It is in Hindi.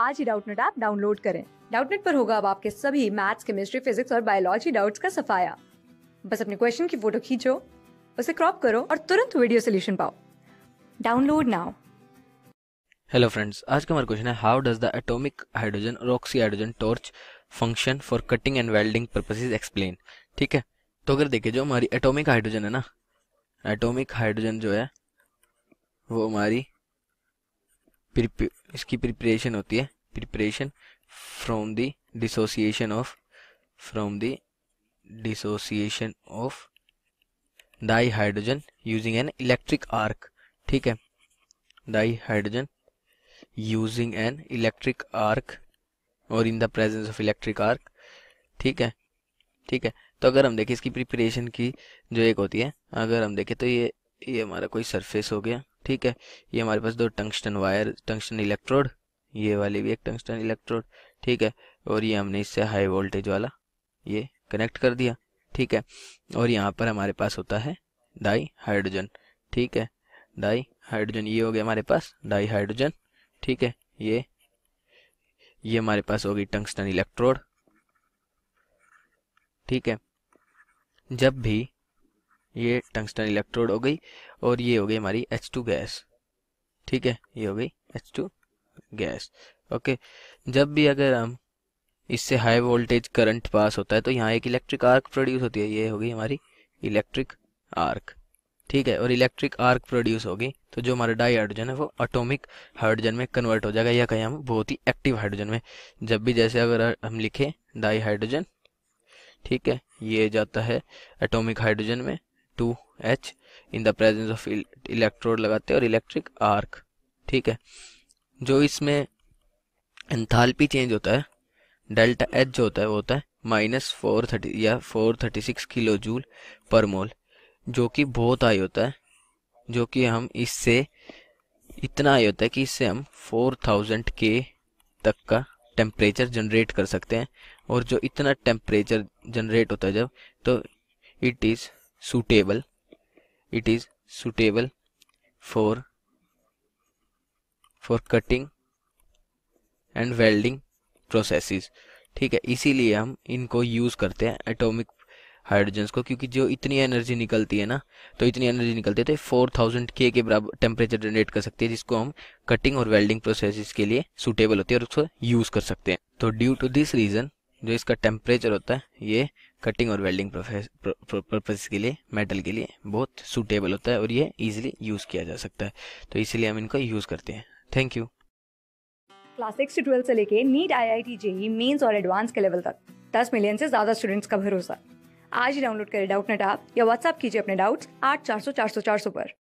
आज ही डाउटनेट ऐप डाउनलोड करें डाउटनेट पर होगा अब आपके सभी मैथ्स केमिस्ट्री फिजिक्स और बायोलॉजी डाउट्स का सफाया बस अपने क्वेश्चन की फोटो खींचो उसे क्रॉप करो और तुरंत वीडियो सोल्यूशन पाओ डाउनलोड नाउ हेलो फ्रेंड्स आज का हमारा क्वेश्चन है how does the atomic hydrogen और oxy hydrogen torch function for cutting and welding purposes explain ठीक है तो अगर देखिए जो हमारी एटॉमिक हाइड्रोजन है ना एटॉमिक हाइड्रोजन जो है वो हमारी इसकी प्रिपरेशन होती है preparation from the dissociation of from the dissociation of di hydrogen using an electric arc ठीक है di hydrogen using an electric arc और in the presence of electric arc ठीक है ठीक है तो अगर हम देखें इसकी प्रिपरेशन की जो एक होती है अगर हम देखें तो ये ये हमारा कोई सरफेस हो गया ठीक है ये हमारे पास दो टंगस्टन वायर टंगस्टन इलेक्ट्रोड ये वाली भी एक टंगस्टन इलेक्ट्रोड ठीक है और ये हमने इससे हाई वोल्टेज वाला ये कनेक्ट कर दिया ठीक है और यहाँ पर हमारे पास होता है डाई हाइड्रोजन ठीक है डाई हाइड्रोजन ये हो गया हमारे पास डाई हाइड्रोजन ठीक है ये ये हमारे पास होगी टंगस्टन इलेक्ट्रोड ठीक है जब भी ये टंगस्टन इलेक्ट्रोड हो गई और ये हो गई हमारी एच टू गैस ठीक है ये हो गई एच टू गैस ओके जब भी अगर हम इससे हाई वोल्टेज करंट पास होता है तो यहाँ एक इलेक्ट्रिक आर्क प्रोड्यूस होती है ये हो गई हमारी इलेक्ट्रिक आर्क ठीक है और इलेक्ट्रिक आर्क प्रोड्यूस होगी तो जो हमारा डाई हाइड्रोजन है वो अटोमिक हाइड्रोजन में कन्वर्ट हो जाएगा या कहीं हम बहुत ही एक्टिव हाइड्रोजन में जब भी जैसे अगर हम लिखें डाई हाइड्रोजन ठीक है ये जाता है एटॉमिक हाइड्रोजन में two H in the presence of electrode लगाते हैं और इलेक्ट्रिक आर्क ठीक है जो इसमें एंथालपी चेंज होता है डेल्टा एच जो होता है वो होता है माइनस फोर थर्टी या four thirty six kilo joule पर मोल जो कि बहुत हाई होता है जो कि हम इससे इतना हाई होता है कि इससे हम फोर थाउजेंड के तक का टेम्परेचर जनरेट कर सकते हैं और जो इतना टेम्परेचर जनरेट होता है जब तो it is suitable it is suitable for for cutting and welding processes ठीक है इसीलिए हम इनको यूज़ करते हैं एटॉमिक हाइड्रोजन्स को क्योंकि जो इतनी एनर्जी निकलती है ना तो इतनी एनर्जी निकलती है तो फोर थाउजेंड के के बराबर टेम्परेचर जनरेट कर सकती है जिसको हम कटिंग और वेल्डिंग प्रोसेस के लिए सुटेबल होती है और उसको यूज़ कर सकते हैं तो ड्यू टू दिस रीज़न जो इसका टेम्परेचर होता है ये कटिंग और वेल्डिंग पर्पज के लिए मेटल के लिए बहुत सूटेबल होता है और ये इजीली यूज़ किया जा सकता है तो इसलिए हम इनको यूज़ करते हैं थैंक यू क्लास सिक्स से ट्वेल्थ से लेके NEET I I T JEE mains और एडवांस के लेवल तक दस मिलियन से ज़्यादा स्टूडेंट्स का भरोसा आज ही डाउनलोड करें डाउट नेट आप या व्हाट्सअप कीजिए अपने डाउट्स आठ चार सौ चार सौ चार सौ पर